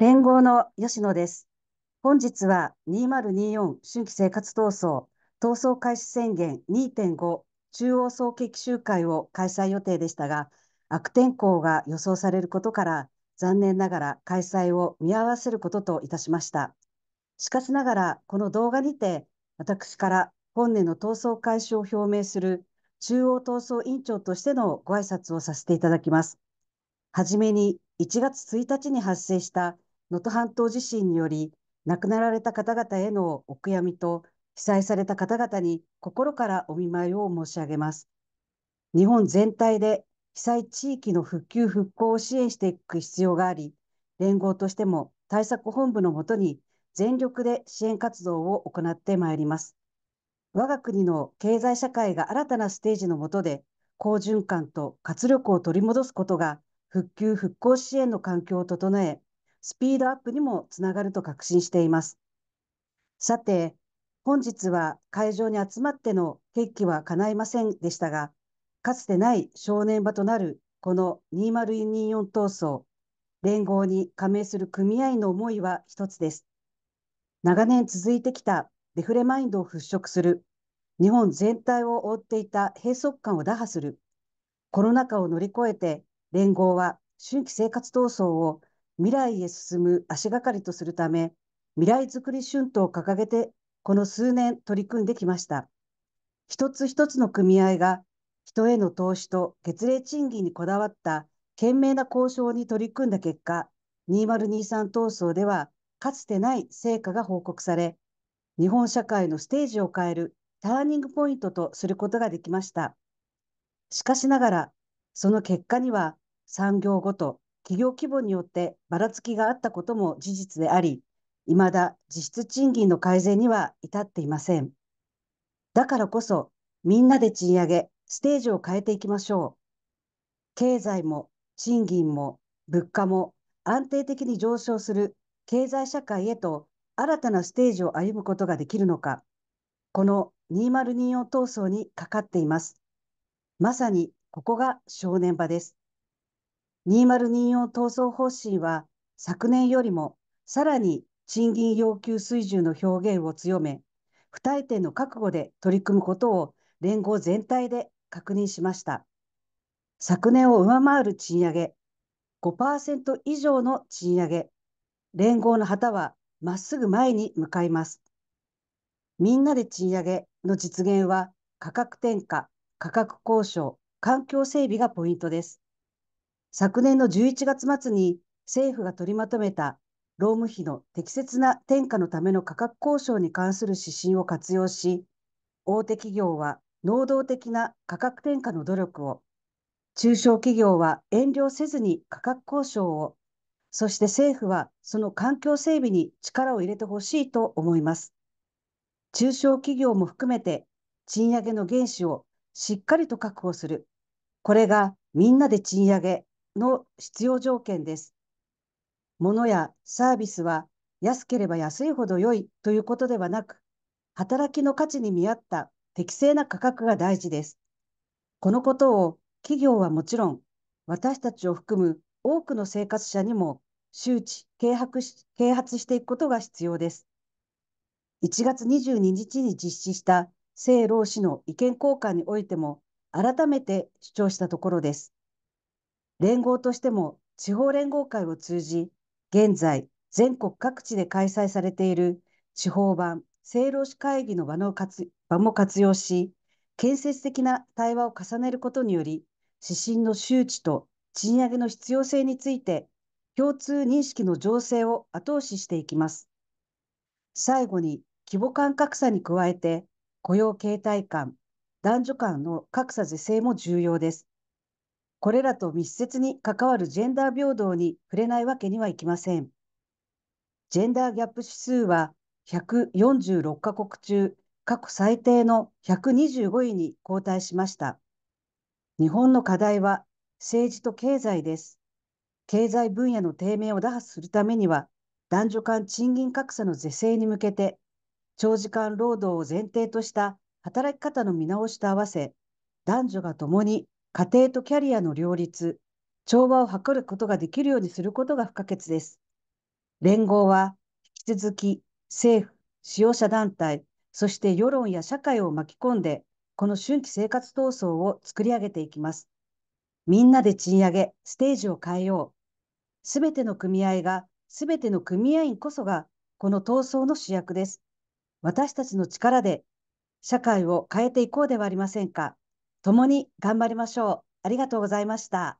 連合の吉野です。本日は2024春季生活闘争、闘争開始宣言2.5中央総決起集会を開催予定でしたが、悪天候が予想されることから、残念ながら開催を見合わせることといたしました。しかしながら、この動画にて、私から本年の闘争開始を表明する中央闘争委員長としてのご挨拶をさせていただきます。はじめに1月1日に発生した能登半島地震により亡くなられた方々へのお悔やみと被災された方々に心からお見舞いを申し上げます。日本全体で被災地域の復旧復興を支援していく必要があり、連合としても対策本部のもとに全力で支援活動を行ってまいります。我が国の経済社会が新たなステージのもとで、好循環と活力を取り戻すことが、復旧・復興支援の環境を整え、スピードアップにもつながると確信しています。さて、本日は会場に集まっての決起は叶いませんでしたが、かつてない正念場となるこの2024闘争、連合に加盟する組合の思いは一つです。長年続いてきたデフレマインドを払拭する、日本全体を覆っていた閉塞感を打破する、コロナ禍を乗り越えて連合は春季生活闘争を未来へ進む足がかりとするため、未来づくり春闘を掲げて、この数年取り組んできました。一つ一つの組合が、人への投資と月例賃金にこだわった懸命な交渉に取り組んだ結果、2023闘争では、かつてない成果が報告され、日本社会のステージを変えるターニングポイントとすることができました。しかしながら、その結果には産業ごと企業規模によってばらつきがあったことも事実であり、いまだ実質賃金の改善には至っていません。だからこそ、みんなで賃上げ、ステージを変えていきましょう。経済も賃金も物価も安定的に上昇する経済社会へと新たなステージを歩むことができるのか、この2024闘争にかかっています。まさにここが正念場です。2024闘争方針は昨年よりもさらに賃金要求水準の表現を強め、不退転の覚悟で取り組むことを連合全体で確認しました。昨年を上回る賃上げ、5%以上の賃上げ、連合の旗はまっすぐ前に向かいます。みんなで賃上げの実現は価格転嫁、価格交渉、環境整備がポイントです。昨年の11月末に政府が取りまとめた労務費の適切な転嫁のための価格交渉に関する指針を活用し、大手企業は能動的な価格転嫁の努力を、中小企業は遠慮せずに価格交渉を、そして政府はその環境整備に力を入れてほしいと思います。中小企業も含めて賃上げの原資をしっかりと確保する。これがみんなで賃上げの必要条件です。物やサービスは安ければ安いほど良いということではなく、働きの価値に見合った適正な価格が大事です。このことを企業はもちろん、私たちを含む多くの生活者にも周知啓発し、啓発していくことが必要です。1月22日に実施した政労使の意見交換においても改めて主張したところです。連合としても地方連合会を通じ、現在全国各地で開催されている地方版政労使会議の場の活場も活用し、建設的な対話を重ねることにより、指針の周知と賃上げの必要性について、共通認識の情勢を後押ししていきます。最後に、規模間格差に加えて、雇用形態間、男女間の格差是正も重要です。これらと密接に関わるジェンダー平等に触れないわけにはいきません。ジェンダーギャップ指数は146カ国中過去最低の125位に後退しました。日本の課題は政治と経済です。経済分野の低迷を打破するためには、男女間賃金格差の是正に向けて、長時間労働を前提とした働き方の見直しと合わせ、男女が共に家庭とキャリアの両立、調和を図ることができるようにすることが不可欠です。連合は引き続き政府、使用者団体、そして世論や社会を巻き込んで、この春季生活闘争を作り上げていきます。みんなで賃上げ、ステージを変えよう。すべての組合が、すべての組合員こそが、この闘争の主役です。私たちの力で、社会を変えていこうではありませんか。共に頑張りましょう。ありがとうございました。